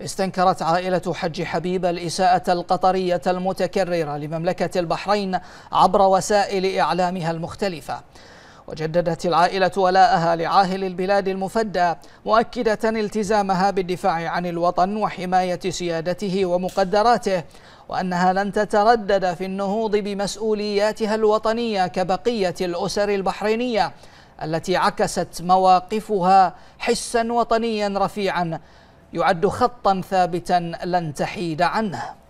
استنكرت عائلة حج حبيب الإساءة القطرية المتكررة لمملكة البحرين عبر وسائل إعلامها المختلفة وجددت العائلة ولاءها لعاهل البلاد المفدى مؤكدة التزامها بالدفاع عن الوطن وحماية سيادته ومقدراته وأنها لن تتردد في النهوض بمسؤولياتها الوطنية كبقية الأسر البحرينية التي عكست مواقفها حسا وطنيا رفيعا يعد خطا ثابتا لن تحيد عنه